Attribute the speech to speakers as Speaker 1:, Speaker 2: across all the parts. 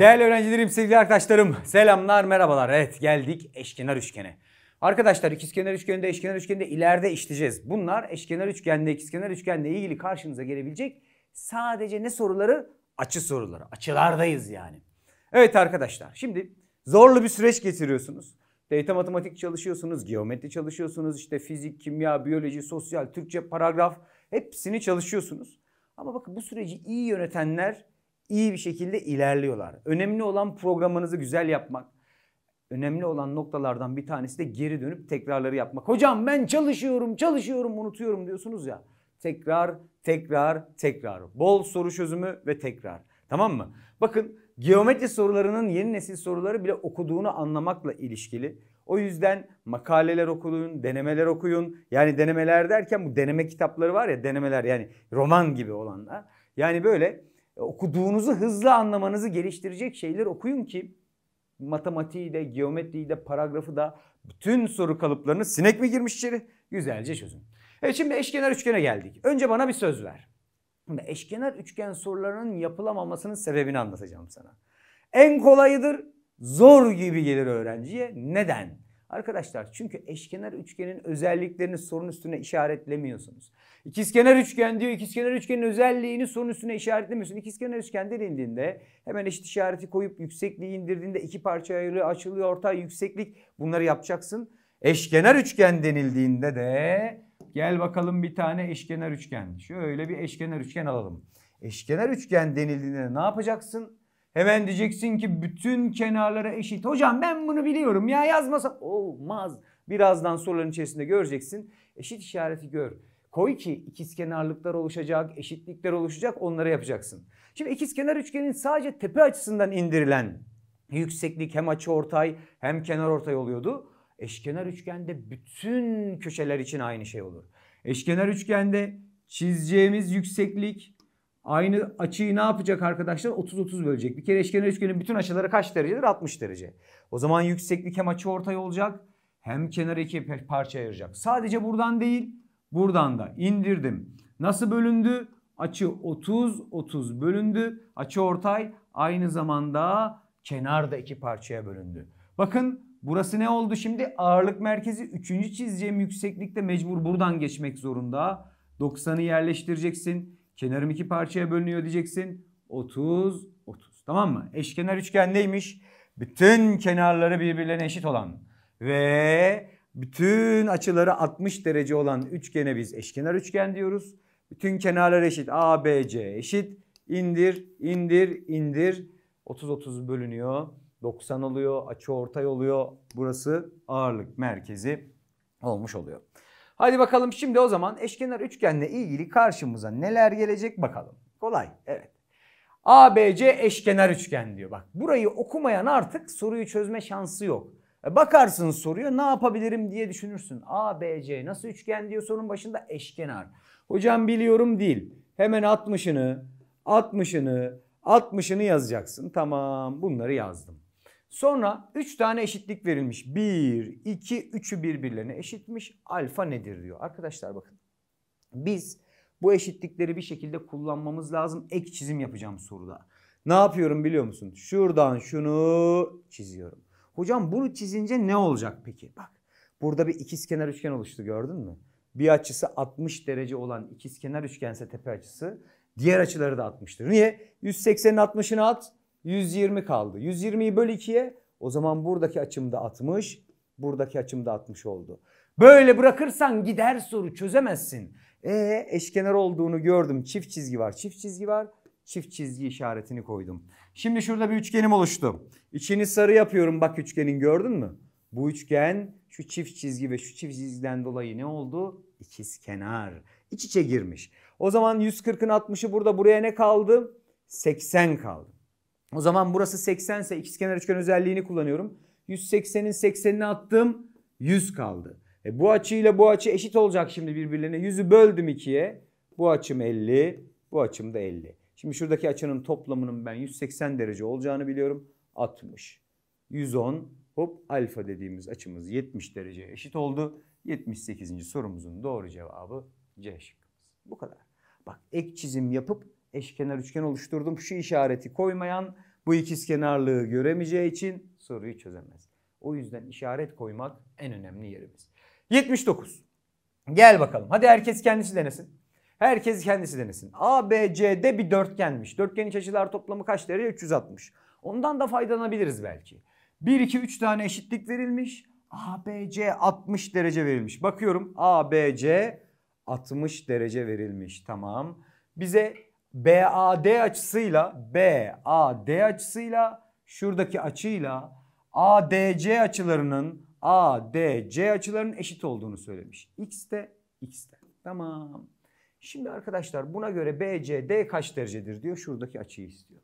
Speaker 1: Değerli öğrencilerim, sevgili arkadaşlarım, selamlar, merhabalar. Evet, geldik eşkenar üçgene. Arkadaşlar ikizkenar üçgende, eşkenar üçgende ileride işleyeceğiz. Bunlar eşkenar üçgende, ikizkenar üçgende ilgili karşınıza gelebilecek sadece ne soruları? Açı soruları. Açılardayız yani. Evet arkadaşlar, şimdi zorlu bir süreç getiriyorsunuz. Data matematik çalışıyorsunuz, geometri çalışıyorsunuz, işte fizik, kimya, biyoloji, sosyal, Türkçe, paragraf hepsini çalışıyorsunuz. Ama bakın bu süreci iyi yönetenler iyi bir şekilde ilerliyorlar. Önemli olan programınızı güzel yapmak. Önemli olan noktalardan bir tanesi de geri dönüp tekrarları yapmak. Hocam ben çalışıyorum, çalışıyorum, unutuyorum diyorsunuz ya. Tekrar, tekrar, tekrar. Bol soru çözümü ve tekrar. Tamam mı? Bakın geometri sorularının yeni nesil soruları bile okuduğunu anlamakla ilişkili. O yüzden makaleler okuyun, denemeler okuyun. Yani denemeler derken bu deneme kitapları var ya denemeler yani roman gibi olanlar. Yani böyle okuduğunuzu hızlı anlamanızı geliştirecek şeyler okuyun ki matematiği de, geometriyi de, paragrafı da bütün soru kalıplarını sinek mi girmiş içeri güzelce çözün. Evet şimdi eşkenar üçgene geldik. Önce bana bir söz ver. Şimdi eşkenar üçgen sorularının yapılamamasının sebebini anlatacağım sana. En kolayıdır, zor gibi gelir öğrenciye. Neden? Arkadaşlar çünkü eşkenar üçgenin özelliklerini sorun üstüne işaretlemiyorsunuz. İkizkenar üçgen diyor. İkizkenar üçgenin özelliğini sorun üstüne işaretlemiyorsun. İkizkenar üçgen denildiğinde hemen eşit işareti koyup yüksekliği indirdiğinde iki parça ayrılıyor, açılıyor, orta yükseklik. Bunları yapacaksın. Eşkenar üçgen denildiğinde de gel bakalım bir tane eşkenar üçgen. Şöyle bir eşkenar üçgen alalım. Eşkenar üçgen denildiğinde ne yapacaksın? Hemen diyeceksin ki bütün kenarlara eşit. Hocam ben bunu biliyorum ya yazmasa olmaz. Birazdan soruların içerisinde göreceksin. Eşit işareti gör. Koy ki ikiz kenarlıklar oluşacak, eşitlikler oluşacak onları yapacaksın. Şimdi ikiz kenar üçgenin sadece tepe açısından indirilen yükseklik hem açı ortay hem kenar ortay oluyordu. Eşkenar üçgende bütün köşeler için aynı şey olur. Eşkenar üçgende çizeceğimiz yükseklik aynı açıyı ne yapacak arkadaşlar? 30-30 bölecek. Bir kere eşkenar üçgenin bütün açıları kaç derecedir? 60 derece. O zaman yükseklik hem açı ortay olacak hem kenar iki parça ayıracak. Sadece buradan değil Buradan da indirdim. Nasıl bölündü? Açı 30 30 bölündü. Açı ortay aynı zamanda kenar da iki parçaya bölündü. Bakın burası ne oldu şimdi? Ağırlık merkezi 3. çizeceğim yükseklikte mecbur buradan geçmek zorunda. 90'ı yerleştireceksin. Kenarım iki parçaya bölünüyor diyeceksin. 30 30 tamam mı? Eşkenar üçgen neymiş? Bütün kenarları birbirlerine eşit olan ve bütün açıları 60 derece olan üçgene biz eşkenar üçgen diyoruz. Bütün kenarlar eşit. A, B, C eşit. İndir, indir, indir. 30-30 bölünüyor. 90 oluyor. Açı ortay oluyor. Burası ağırlık merkezi olmuş oluyor. Hadi bakalım şimdi o zaman eşkenar üçgenle ilgili karşımıza neler gelecek bakalım. Kolay. Evet. ABC eşkenar üçgen diyor. Bak burayı okumayan artık soruyu çözme şansı yok. E, Bakarsın soruyor ne yapabilirim diye düşünürsün. A, B, C nasıl üçgen diyor sorunun başında eşkenar. Hocam biliyorum değil. Hemen 60'ını, 60'ını, 60'ını yazacaksın. Tamam bunları yazdım. Sonra 3 tane eşitlik verilmiş. 1, 2, 3'ü birbirlerine eşitmiş. Alfa nedir diyor. Arkadaşlar bakın. Biz bu eşitlikleri bir şekilde kullanmamız lazım. Ek çizim yapacağım soruda. Ne yapıyorum biliyor musun? Şuradan şunu çiziyorum. Hocam bunu çizince ne olacak peki? Bak burada bir ikizkenar üçgen oluştu gördün mü? Bir açısı 60 derece olan ikizkenar üçgense tepe açısı diğer açıları da 60'tır. Niye? 180'in 60'ını at 120 kaldı. 120'yi böl 2'ye o zaman buradaki açım da 60 buradaki açım da 60 oldu. Böyle bırakırsan gider soru çözemezsin. E eşkenar olduğunu gördüm. Çift çizgi var, çift çizgi var çift çizgi işaretini koydum. Şimdi şurada bir üçgenim oluştu. İçini sarı yapıyorum bak üçgenin gördün mü? Bu üçgen şu çift çizgi ve şu çift çizgiden dolayı ne oldu? İkiz kenar. İç içe girmiş. O zaman 140'ın 60'ı burada buraya ne kaldı? 80 kaldı. O zaman burası 80 ise ikizkenar üçgen özelliğini kullanıyorum. 180'in 80'ini attım. 100 kaldı. E bu açıyla bu açı eşit olacak şimdi birbirlerine. 100'ü böldüm ikiye. Bu açım 50, bu açım da 50. Şimdi şuradaki açının toplamının ben 180 derece olacağını biliyorum. 60. 110 hop alfa dediğimiz açımız 70 dereceye eşit oldu. 78. sorumuzun doğru cevabı C şıkkımız. Bu kadar. Bak ek çizim yapıp eşkenar üçgen oluşturdum. Şu işareti koymayan bu ikizkenarlığı göremeyeceği için soruyu çözemez. O yüzden işaret koymak en önemli yerimiz. 79. Gel bakalım. Hadi herkes kendisi denesin. Herkes kendisi denesin. A, B, C'de bir dörtgenmiş. Dörtgenin iç toplamı kaç derece? 360. Ondan da faydalanabiliriz belki. 1, 2, 3 tane eşitlik verilmiş. A, B, C 60 derece verilmiş. Bakıyorum A, B, C 60 derece verilmiş. Tamam. Bize B A D açısıyla B A D açısıyla şuradaki açıyla A D C açılarının A D C açılarının eşit olduğunu söylemiş. X de X de. Tamam. Şimdi arkadaşlar buna göre BCD kaç derecedir diyor. Şuradaki açıyı istiyor.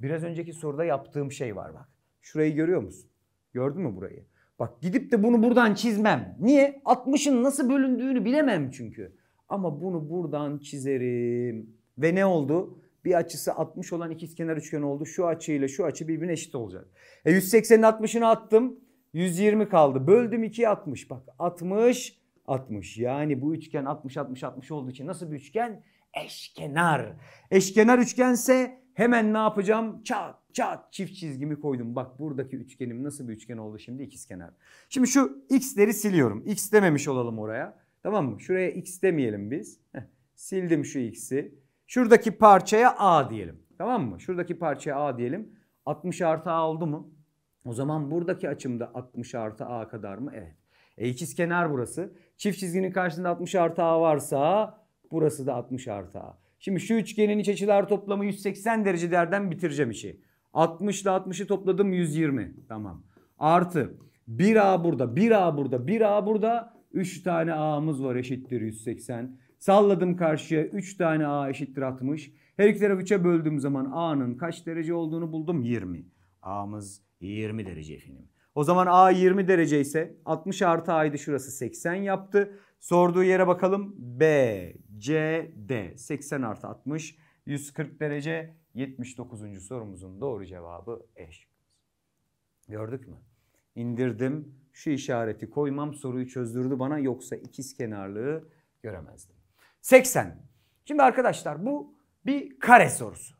Speaker 1: Biraz önceki soruda yaptığım şey var bak. Şurayı görüyor musun? Gördün mü burayı? Bak gidip de bunu buradan çizmem. Niye? 60'ın nasıl bölündüğünü bilemem çünkü. Ama bunu buradan çizerim. Ve ne oldu? Bir açısı 60 olan ikizkenar üçgen oldu. Şu açıyla şu açı birbirine eşit olacak. E 180'in 60'ını attım. 120 kaldı. Böldüm 2'ye 60. Bak 60 60. Yani bu üçgen 60 60 60 olduğu için nasıl bir üçgen? Eşkenar. Eşkenar üçgense hemen ne yapacağım? Çat çat çift çizgimi koydum. Bak buradaki üçgenim nasıl bir üçgen oldu şimdi ikizkenar. Şimdi şu x'leri siliyorum. X dememiş olalım oraya. Tamam mı? Şuraya x demeyelim biz. Heh, sildim şu x'i. Şuradaki parçaya a diyelim. Tamam mı? Şuradaki parçaya a diyelim. 60 artı a oldu mu? O zaman buradaki açımda 60 artı a kadar mı? Evet. E ikiz kenar burası. Çift çizginin karşısında 60 artı A varsa burası da 60 artı A. Şimdi şu üçgenin iç açılar toplamı 180 derece derden bitireceğim işi. 60 ile 60'ı topladım 120. Tamam. Artı 1A burada, 1A burada, 1A burada. 3 tane A'mız var eşittir 180. Salladım karşıya 3 tane A eşittir 60. Her iki tarafı 3'e böldüğüm zaman A'nın kaç derece olduğunu buldum? 20. A'mız 20 derece efendim. O zaman A 20 derece ise 60 artı A'ydı şurası 80 yaptı. Sorduğu yere bakalım. B, C, D 80 artı 60 140 derece 79. sorumuzun doğru cevabı E Gördük mü? İndirdim. Şu işareti koymam soruyu çözdürdü bana yoksa ikiz kenarlığı göremezdim. 80. Şimdi arkadaşlar bu bir kare sorusu.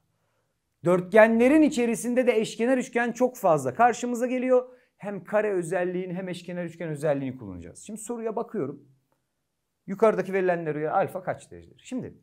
Speaker 1: Dörtgenlerin içerisinde de eşkenar üçgen çok fazla karşımıza geliyor hem kare özelliğini hem eşkenar üçgen özelliğini kullanacağız. Şimdi soruya bakıyorum. Yukarıdaki verilenlere alfa kaç derecedir? Şimdi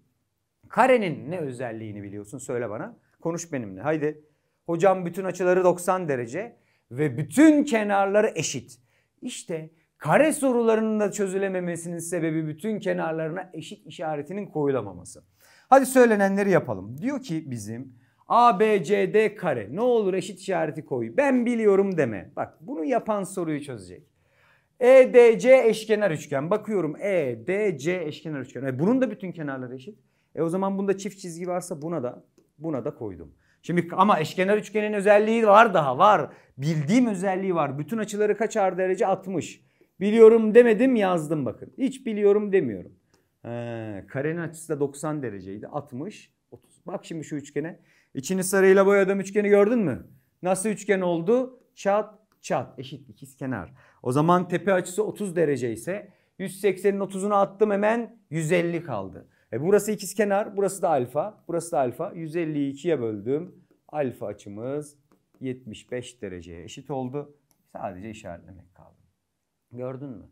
Speaker 1: karenin ne özelliğini biliyorsun söyle bana. Konuş benimle haydi. Hocam bütün açıları 90 derece ve bütün kenarları eşit. İşte kare sorularının da çözülememesinin sebebi bütün kenarlarına eşit işaretinin koyulamaması. Hadi söylenenleri yapalım. Diyor ki bizim A B C D kare ne olur eşit işareti koy. Ben biliyorum deme. Bak bunu yapan soruyu çözecek. E D C eşkenar üçgen. Bakıyorum E D C eşkenar üçgen. E bunun da bütün kenarları eşit. E o zaman bunda çift çizgi varsa buna da buna da koydum. Şimdi ama eşkenar üçgenin özelliği var daha var. Bildiğim özelliği var. Bütün açıları kaç ar derece 60. Biliyorum demedim yazdım bakın. Hiç biliyorum demiyorum. Ee, karenin açısı da 90 dereceydi. 60, 30. Bak şimdi şu üçgene. İçini sarıyla boyadım üçgeni gördün mü? Nasıl üçgen oldu? Çat çat eşit ikiz kenar. O zaman tepe açısı 30 derece ise 180'in 30'unu attım hemen 150 kaldı. E burası ikiz kenar, burası da alfa, burası da alfa. 150'yi 2'ye böldüm. Alfa açımız 75 dereceye eşit oldu. Sadece işaretlemek kaldı. Gördün mü?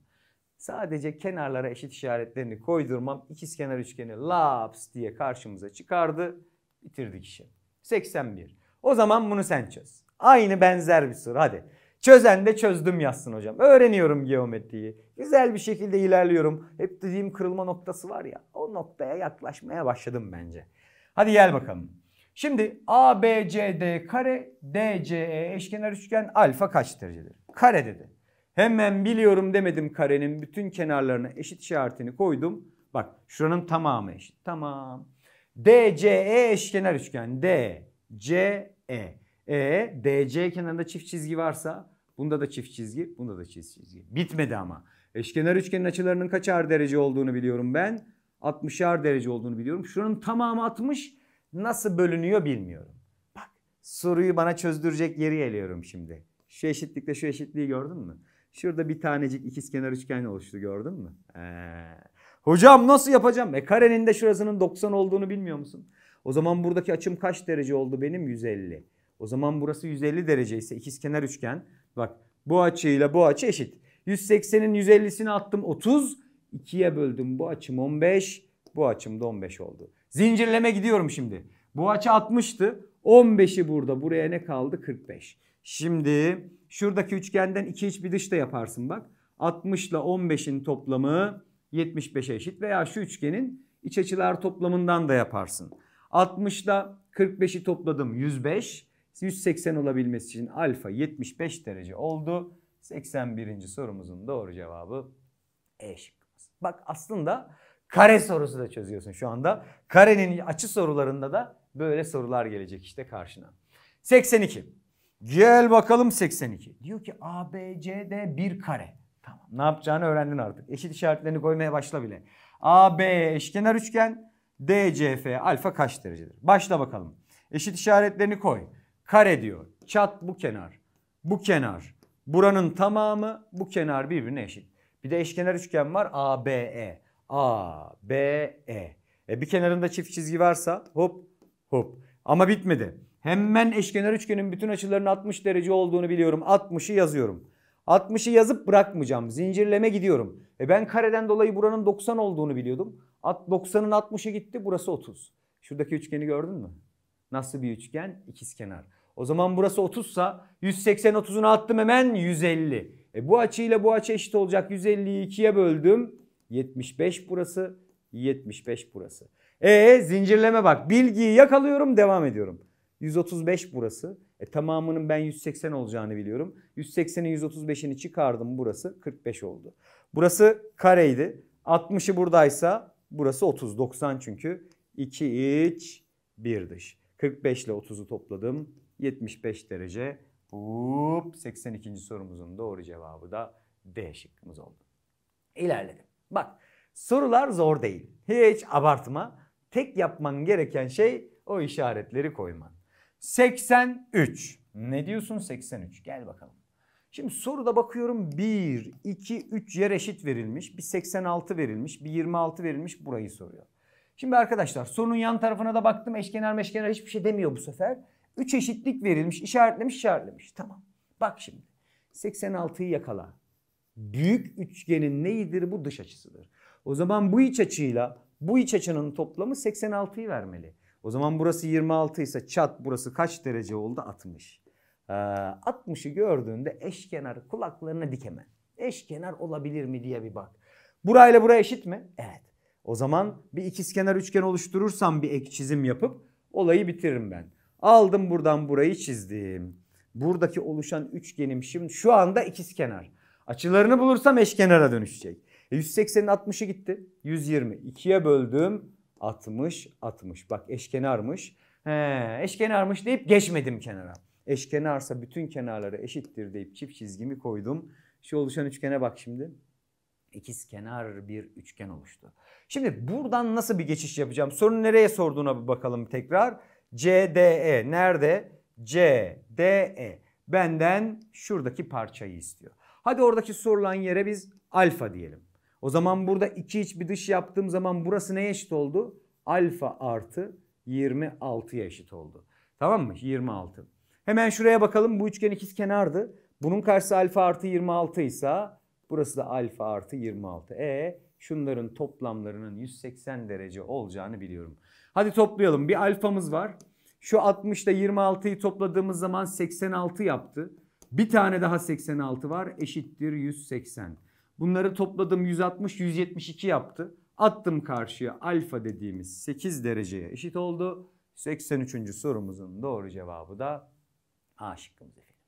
Speaker 1: Sadece kenarlara eşit işaretlerini koydurmam ikiz kenar üçgeni laps diye karşımıza çıkardı. Bitirdik işi. 81. O zaman bunu sen çöz. Aynı benzer bir soru hadi. Çözen de çözdüm yazsın hocam. Öğreniyorum geometriyi. Güzel bir şekilde ilerliyorum. Hep dediğim kırılma noktası var ya. O noktaya yaklaşmaya başladım bence. Hadi gel bakalım. Şimdi ABCD kare DCE eşkenar üçgen alfa kaç derecedir? Kare dedi. Hemen biliyorum demedim karenin bütün kenarlarına eşit işaretini koydum. Bak şuranın tamamı eşit. Tamam. DCE eşkenar üçgen. DCE. E, e DC kenarında çift çizgi varsa bunda da çift çizgi, bunda da çift çizgi. Bitmedi ama. Eşkenar üçgenin açılarının kaçar derece olduğunu biliyorum ben. 60'ar derece olduğunu biliyorum. Şunun tamamı 60. Nasıl bölünüyor bilmiyorum. Bak soruyu bana çözdürecek yeri geliyorum şimdi. Şu eşitlikte, şu eşitliği gördün mü? Şurada bir tanecik ikizkenar üçgen oluştu gördün mü? Ee, Hocam nasıl yapacağım? E karenin de şurasının 90 olduğunu bilmiyor musun? O zaman buradaki açım kaç derece oldu benim? 150. O zaman burası 150 derece ise ikizkenar üçgen. Bak bu açıyla bu açı eşit. 180'in 150'sini attım 30. 2'ye böldüm bu açım 15. Bu açım da 15 oldu. Zincirleme gidiyorum şimdi. Bu açı 60'tı. 15'i burada. Buraya ne kaldı? 45. Şimdi şuradaki üçgenden 2 iç bir dış da yaparsın bak. 60 ile 15'in toplamı 75'e eşit veya şu üçgenin iç açılar toplamından da yaparsın. 60 ile 45'i topladım 105. 180 olabilmesi için alfa 75 derece oldu. 81. sorumuzun doğru cevabı E şıkkımız. Bak aslında kare sorusu da çözüyorsun şu anda. Karenin açı sorularında da böyle sorular gelecek işte karşına. 82. Gel bakalım 82. Diyor ki ABCD bir kare. Tamam. Ne yapacağını öğrendin artık. Eşit işaretlerini koymaya başla bile. AB eşkenar üçgen. DCF alfa kaç derecedir? Başla bakalım. Eşit işaretlerini koy. Kare diyor. Çat bu kenar. Bu kenar. Buranın tamamı bu kenar birbirine eşit. Bir de eşkenar üçgen var ABE. ABE. E bir kenarında çift çizgi varsa hop hop. Ama bitmedi. Hemen eşkenar üçgenin bütün açılarının 60 derece olduğunu biliyorum. 60'ı yazıyorum. 60'ı yazıp bırakmayacağım. Zincirleme gidiyorum. E ben kareden dolayı buranın 90 olduğunu biliyordum. 90'ın 60'ı gitti burası 30. Şuradaki üçgeni gördün mü? Nasıl bir üçgen? İkizkenar. O zaman burası 30 sa 180 30'unu attım hemen 150. E bu açıyla bu açı eşit olacak. 150'yi 2'ye böldüm. 75 burası, 75 burası. E zincirleme bak. Bilgiyi yakalıyorum, devam ediyorum. 135 burası, e, tamamının ben 180 olacağını biliyorum. 180'in 135'ini çıkardım burası 45 oldu. Burası kareydi. 60'ı buradaysa burası 30. 90 çünkü 2 iç 1 dış. 45 ile 30'u topladım. 75 derece. Hop, 82. sorumuzun doğru cevabı da D şıkkımız oldu. İlerledim. Bak sorular zor değil. Hiç abartma. Tek yapman gereken şey o işaretleri koyman. 83. Ne diyorsun 83? Gel bakalım. Şimdi soruda bakıyorum 1, 2, 3 yer eşit verilmiş. Bir 86 verilmiş, bir 26 verilmiş burayı soruyor. Şimdi arkadaşlar sorunun yan tarafına da baktım. Eşkenar meşkenar hiçbir şey demiyor bu sefer. 3 eşitlik verilmiş, işaretlemiş, işaretlemiş. Tamam. Bak şimdi. 86'yı yakala. Büyük üçgenin neyidir? Bu dış açısıdır. O zaman bu iç açıyla bu iç açının toplamı 86'yı vermeli. O zaman burası 26 ise çat burası kaç derece oldu? 60. Ee, 60'ı gördüğünde eşkenar kulaklarına dikeme. Eşkenar olabilir mi diye bir bak. Burayla buraya eşit mi? Evet. O zaman bir ikizkenar üçgen oluşturursam bir ek çizim yapıp olayı bitiririm ben. Aldım buradan burayı çizdim. Buradaki oluşan üçgenim şimdi şu anda ikizkenar. Açılarını bulursam eşkenara dönüşecek. E 180'in 60'ı gitti. 120. 2'ye böldüm. 60, 60. Bak eşkenarmış. He, eşkenarmış deyip geçmedim kenara. Eşkenarsa bütün kenarları eşittir deyip çift çizgimi koydum. Şu oluşan üçgene bak şimdi. İkiz kenar bir üçgen oluştu. Şimdi buradan nasıl bir geçiş yapacağım? Sorun nereye sorduğuna bir bakalım tekrar. CDE nerede? CDE. Benden şuradaki parçayı istiyor. Hadi oradaki sorulan yere biz alfa diyelim. O zaman burada iki iç bir dış yaptığım zaman burası neye eşit oldu? Alfa artı 26'ya eşit oldu. Tamam mı? 26. Hemen şuraya bakalım. Bu üçgen ikiz kenardı. Bunun karşısı alfa artı 26 ise burası da alfa artı 26. E şunların toplamlarının 180 derece olacağını biliyorum. Hadi toplayalım. Bir alfamız var. Şu 60 ile 26'yı topladığımız zaman 86 yaptı. Bir tane daha 86 var. Eşittir 180. Bunları topladım 160 172 yaptı. Attım karşıya alfa dediğimiz 8 dereceye eşit oldu. 83. sorumuzun doğru cevabı da A şıkkımız efendim.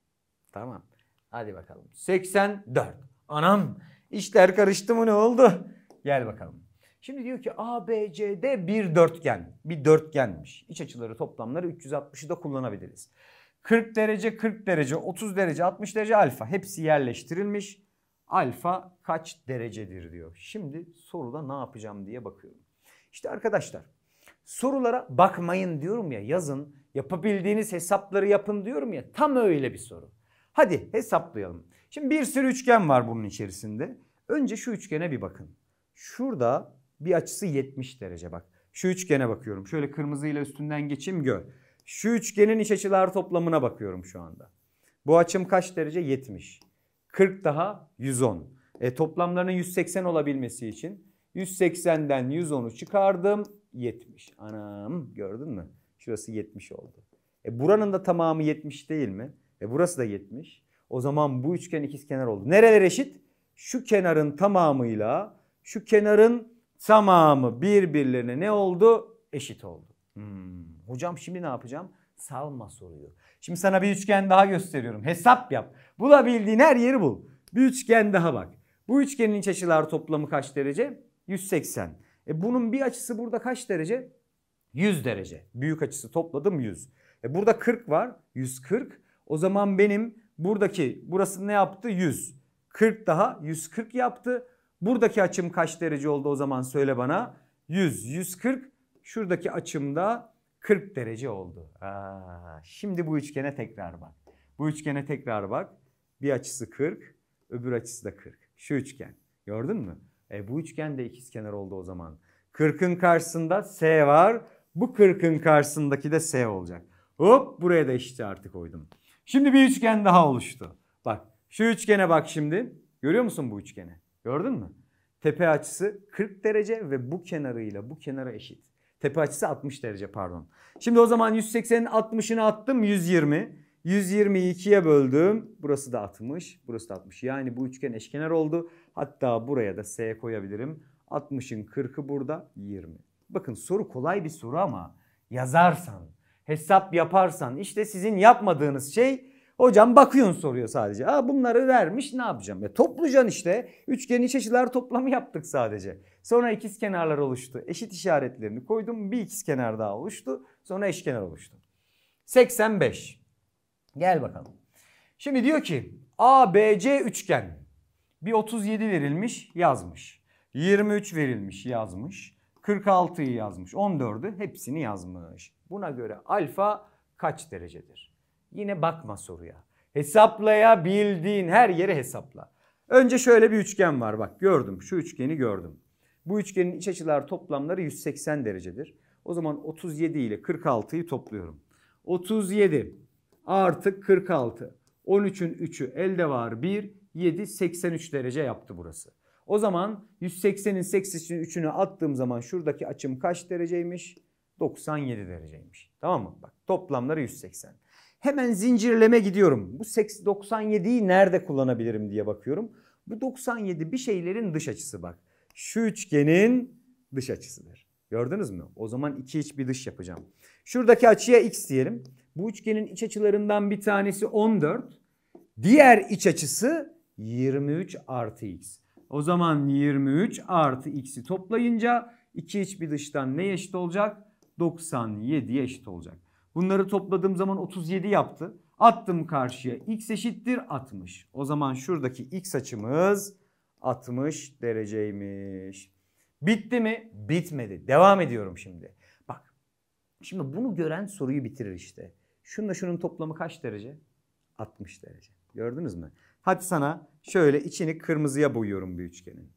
Speaker 1: Tamam. Hadi bakalım. 84. Anam işler karıştı mı ne oldu? Gel bakalım. Şimdi diyor ki A B C D bir dörtgen. Bir dörtgenmiş. İç açıları toplamları 360'ı da kullanabiliriz. 40 derece, 40 derece, 30 derece, 60 derece alfa. Hepsi yerleştirilmiş alfa kaç derecedir diyor. Şimdi soruda ne yapacağım diye bakıyorum. İşte arkadaşlar sorulara bakmayın diyorum ya yazın yapabildiğiniz hesapları yapın diyorum ya tam öyle bir soru. Hadi hesaplayalım. Şimdi bir sürü üçgen var bunun içerisinde. Önce şu üçgene bir bakın. Şurada bir açısı 70 derece bak. Şu üçgene bakıyorum. Şöyle kırmızıyla üstünden geçeyim gör. Şu üçgenin iç açılar toplamına bakıyorum şu anda. Bu açım kaç derece? 70. 40 daha 110. E, toplamlarının 180 olabilmesi için 180'den 110'u çıkardım 70. Anam gördün mü? Şurası 70 oldu. E, buranın da tamamı 70 değil mi? E, burası da 70. O zaman bu üçgen ikiz kenar oldu. Nereler eşit? Şu kenarın tamamıyla şu kenarın tamamı birbirlerine ne oldu? Eşit oldu. Hmm. Hocam şimdi ne yapacağım? salma soruyor. Şimdi sana bir üçgen daha gösteriyorum. Hesap yap. Bulabildiğin her yeri bul. Bir üçgen daha bak. Bu üçgenin iç açılar toplamı kaç derece? 180. E bunun bir açısı burada kaç derece? 100 derece. Büyük açısı topladım 100. E burada 40 var. 140. O zaman benim buradaki burası ne yaptı? 100. 40 daha 140 yaptı. Buradaki açım kaç derece oldu o zaman söyle bana. 100, 140. Şuradaki açım da 40 derece oldu. Aa, şimdi bu üçgene tekrar bak. Bu üçgene tekrar bak. Bir açısı 40, öbür açısı da 40. Şu üçgen. Gördün mü? E, bu üçgen de ikizkenar oldu o zaman. 40'ın karşısında S var. Bu 40'ın karşısındaki de S olacak. Hop buraya da eşit artık koydum. Şimdi bir üçgen daha oluştu. Bak şu üçgene bak şimdi. Görüyor musun bu üçgeni? Gördün mü? Tepe açısı 40 derece ve bu kenarıyla bu kenara eşit. Tepe açısı 60 derece pardon. Şimdi o zaman 180'in 60'ını attım 120. 120'yi 2'ye böldüm. Burası da 60. Burası da 60. Yani bu üçgen eşkenar oldu. Hatta buraya da S koyabilirim. 60'ın 40'ı burada 20. Bakın soru kolay bir soru ama yazarsan, hesap yaparsan işte sizin yapmadığınız şey Hocam bakıyorsun soruyor sadece. Aa bunları vermiş ne yapacağım? Ya e, toplayacaksın işte. Üçgen iç açılar toplamı yaptık sadece. Sonra ikiz kenarlar oluştu. Eşit işaretlerini koydum. Bir ikiz kenar daha oluştu. Sonra eşkenar oluştu. 85. Gel bakalım. Şimdi diyor ki ABC üçgen. Bir 37 verilmiş yazmış. 23 verilmiş yazmış. 46'yı yazmış. 14'ü hepsini yazmış. Buna göre alfa kaç derecedir? Yine bakma soruya. Hesaplayabildiğin her yere hesapla. Önce şöyle bir üçgen var bak gördüm şu üçgeni gördüm. Bu üçgenin iç açılar toplamları 180 derecedir. O zaman 37 ile 46'yı topluyorum. 37 artı 46. 13'ün 3'ü elde var 1. 7 83 derece yaptı burası. O zaman 180'in 83'ünü 3'ünü attığım zaman şuradaki açım kaç dereceymiş? 97 dereceymiş. Tamam mı? Bak toplamları 180. Hemen zincirleme gidiyorum. Bu 97'yi nerede kullanabilirim diye bakıyorum. Bu 97 bir şeylerin dış açısı bak. Şu üçgenin dış açısıdır. Gördünüz mü? O zaman iki iç bir dış yapacağım. Şuradaki açıya x diyelim. Bu üçgenin iç açılarından bir tanesi 14. Diğer iç açısı 23 artı x. O zaman 23 artı x'i toplayınca iki iç bir dıştan ne eşit olacak? 97'ye eşit olacak. Bunları topladığım zaman 37 yaptı. Attım karşıya. X eşittir 60. O zaman şuradaki X açımız 60 dereceymiş. Bitti mi? Bitmedi. Devam ediyorum şimdi. Bak. Şimdi bunu gören soruyu bitirir işte. Şununla şunun toplamı kaç derece? 60 derece. Gördünüz mü? Hadi sana şöyle içini kırmızıya boyuyorum bir üçgenin.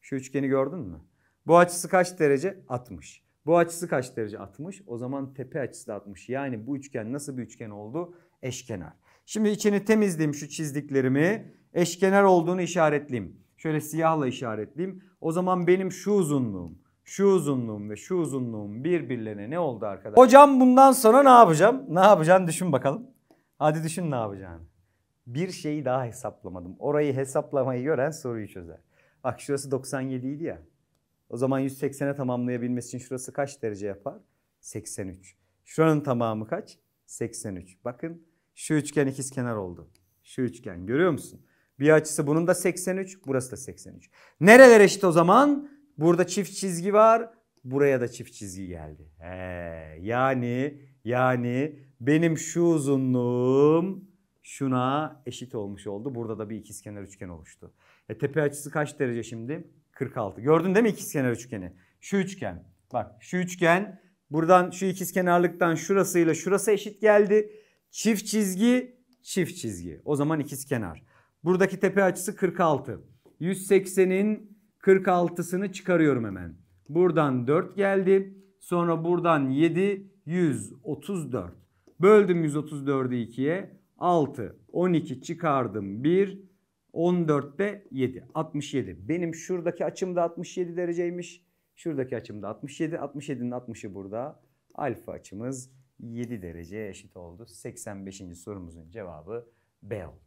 Speaker 1: Şu üçgeni gördün mü? Bu açısı kaç derece? 60. Bu açısı kaç derece? 60. O zaman tepe açısı da 60. Yani bu üçgen nasıl bir üçgen oldu? Eşkenar. Şimdi içini temizleyeyim şu çizdiklerimi. Eşkenar olduğunu işaretleyeyim. Şöyle siyahla işaretleyeyim. O zaman benim şu uzunluğum, şu uzunluğum ve şu uzunluğum birbirlerine ne oldu arkadaşlar? Hocam bundan sonra ne yapacağım? Ne yapacağını düşün bakalım. Hadi düşün ne yapacağını. Bir şeyi daha hesaplamadım. Orayı hesaplamayı gören soruyu çözer. Bak şurası 97 idi ya. O zaman 180'e tamamlayabilmesi için şurası kaç derece yapar? 83. Şuranın tamamı kaç? 83. Bakın şu üçgen ikizkenar oldu. Şu üçgen görüyor musun? Bir açısı bunun da 83, burası da 83. Nereler eşit o zaman? Burada çift çizgi var, buraya da çift çizgi geldi. He, yani yani benim şu uzunluğum şuna eşit olmuş oldu. Burada da bir ikizkenar üçgen oluştu. E, tepe açısı kaç derece şimdi? 46. Gördün değil mi ikizkenar üçgeni? Şu üçgen. Bak şu üçgen buradan şu ikizkenarlıktan şurasıyla şurası eşit geldi. Çift çizgi, çift çizgi. O zaman ikizkenar. Buradaki tepe açısı 46. 180'in 46'sını çıkarıyorum hemen. Buradan 4 geldi. Sonra buradan 7, 134. Böldüm 134'ü 2'ye. 6, 12 çıkardım 1, 14'te 7. 67. Benim şuradaki açım da 67 dereceymiş. Şuradaki açım da 67. 67'nin 60'ı burada. Alfa açımız 7 dereceye eşit oldu. 85. sorumuzun cevabı B oldu.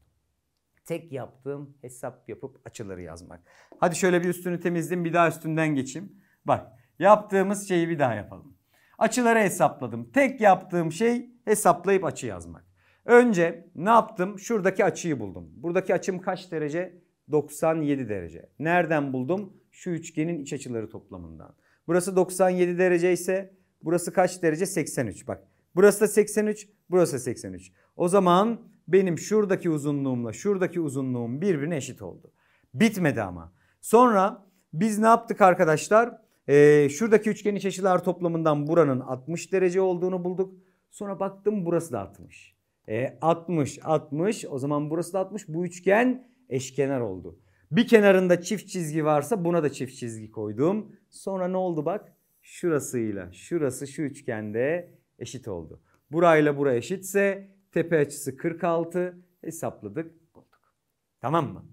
Speaker 1: Tek yaptığım hesap yapıp açıları yazmak. Hadi şöyle bir üstünü temizledim, bir daha üstünden geçeyim. Bak yaptığımız şeyi bir daha yapalım. Açıları hesapladım. Tek yaptığım şey hesaplayıp açı yazmak. Önce ne yaptım? Şuradaki açıyı buldum. Buradaki açım kaç derece? 97 derece. Nereden buldum? Şu üçgenin iç açıları toplamından. Burası 97 derece ise burası kaç derece? 83. Bak burası da 83, burası da 83. O zaman benim şuradaki uzunluğumla şuradaki uzunluğum birbirine eşit oldu. Bitmedi ama. Sonra biz ne yaptık arkadaşlar? Ee, şuradaki üçgen iç açılar toplamından buranın 60 derece olduğunu bulduk. Sonra baktım burası da 60. E, 60, 60. O zaman burası da 60. Bu üçgen eşkenar oldu. Bir kenarında çift çizgi varsa buna da çift çizgi koydum. Sonra ne oldu bak? Şurasıyla şurası şu üçgende eşit oldu. Burayla bura eşitse tepe açısı 46 hesapladık bulduk. Tamam mı?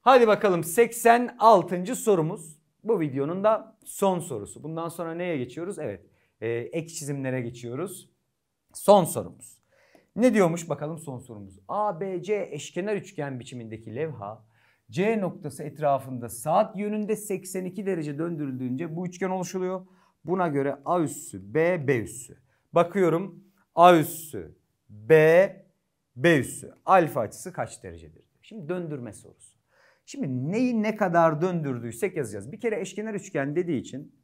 Speaker 1: Hadi bakalım 86. sorumuz. Bu videonun da son sorusu. Bundan sonra neye geçiyoruz? Evet e, ek çizimlere geçiyoruz. Son sorumuz. Ne diyormuş bakalım son sorumuz. ABC eşkenar üçgen biçimindeki levha C noktası etrafında saat yönünde 82 derece döndürüldüğünce bu üçgen oluşuluyor. Buna göre A üssü B, B üssü. Bakıyorum A üssü B, B üssü. Alfa açısı kaç derecedir? Şimdi döndürme sorusu. Şimdi neyi ne kadar döndürdüysek yazacağız. Bir kere eşkenar üçgen dediği için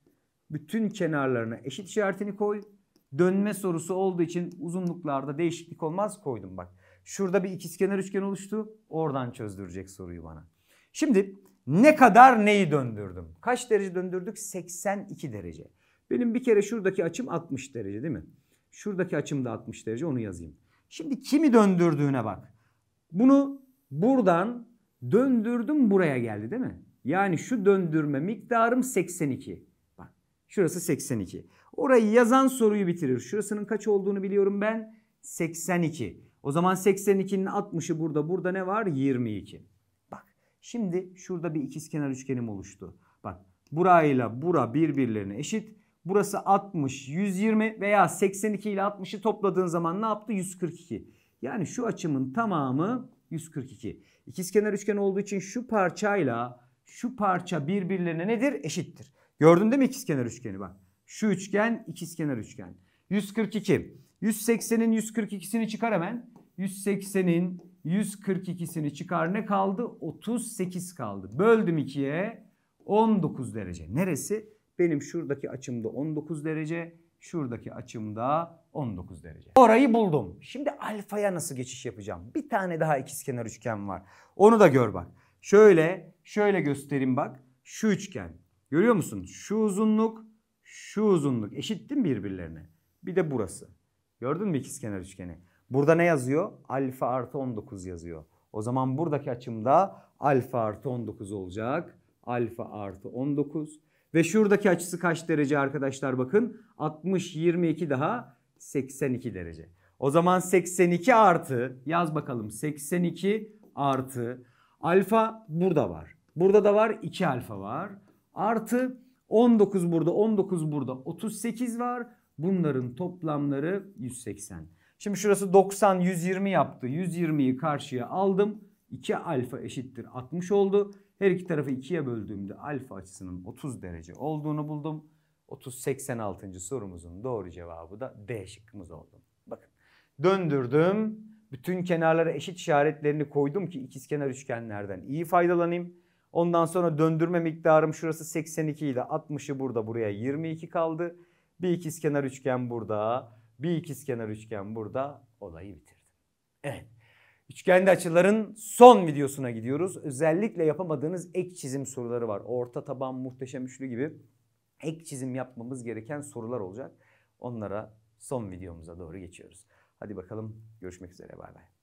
Speaker 1: bütün kenarlarına eşit işaretini koy dönme sorusu olduğu için uzunluklarda değişiklik olmaz koydum bak. Şurada bir ikizkenar üçgen oluştu. Oradan çözdürecek soruyu bana. Şimdi ne kadar neyi döndürdüm? Kaç derece döndürdük? 82 derece. Benim bir kere şuradaki açım 60 derece değil mi? Şuradaki açım da 60 derece onu yazayım. Şimdi kimi döndürdüğüne bak. Bunu buradan döndürdüm buraya geldi değil mi? Yani şu döndürme miktarım 82. Bak şurası 82. Orayı yazan soruyu bitirir. Şurasının kaç olduğunu biliyorum ben. 82. O zaman 82'nin 60'ı burada. Burada ne var? 22. Bak şimdi şurada bir ikizkenar üçgenim oluştu. Bak burayla bura birbirlerine eşit. Burası 60, 120 veya 82 ile 60'ı topladığın zaman ne yaptı? 142. Yani şu açımın tamamı 142. İkizkenar üçgen olduğu için şu parçayla şu parça birbirlerine nedir? Eşittir. Gördün değil mi ikizkenar üçgeni bak. Şu üçgen ikizkenar üçgen. 142. 180'in 142'sini çıkar hemen. 180'in 142'sini çıkar. Ne kaldı? 38 kaldı. Böldüm 2'ye. 19 derece. Neresi? Benim şuradaki açımda 19 derece. Şuradaki açımda 19 derece. Orayı buldum. Şimdi alfaya nasıl geçiş yapacağım? Bir tane daha ikizkenar üçgen var. Onu da gör bak. Şöyle, şöyle göstereyim bak. Şu üçgen. Görüyor musun? Şu uzunluk, şu uzunluk eşit değil mi birbirlerine? Bir de burası. Gördün mü ikizkenar üçgeni? Burada ne yazıyor? Alfa artı 19 yazıyor. O zaman buradaki açımda alfa artı 19 olacak. Alfa artı 19. Ve şuradaki açısı kaç derece arkadaşlar bakın. 60, 22 daha 82 derece. O zaman 82 artı yaz bakalım 82 artı alfa burada var. Burada da var 2 alfa var. Artı 19 burada, 19 burada. 38 var. Bunların toplamları 180. Şimdi şurası 90, 120 yaptı. 120'yi karşıya aldım. 2 alfa eşittir 60 oldu. Her iki tarafı 2'ye böldüğümde alfa açısının 30 derece olduğunu buldum. 30 86. sorumuzun doğru cevabı da D şıkkımız oldu. Bakın döndürdüm. Bütün kenarlara eşit işaretlerini koydum ki ikizkenar üçgenlerden iyi faydalanayım. Ondan sonra döndürme miktarım şurası 82 ile 60'ı burada buraya 22 kaldı. Bir ikizkenar üçgen burada. Bir ikizkenar üçgen burada. Olayı bitirdim. Evet. Üçgende açıların son videosuna gidiyoruz. Özellikle yapamadığınız ek çizim soruları var. Orta taban muhteşem üçlü gibi ek çizim yapmamız gereken sorular olacak. Onlara son videomuza doğru geçiyoruz. Hadi bakalım görüşmek üzere bay bay.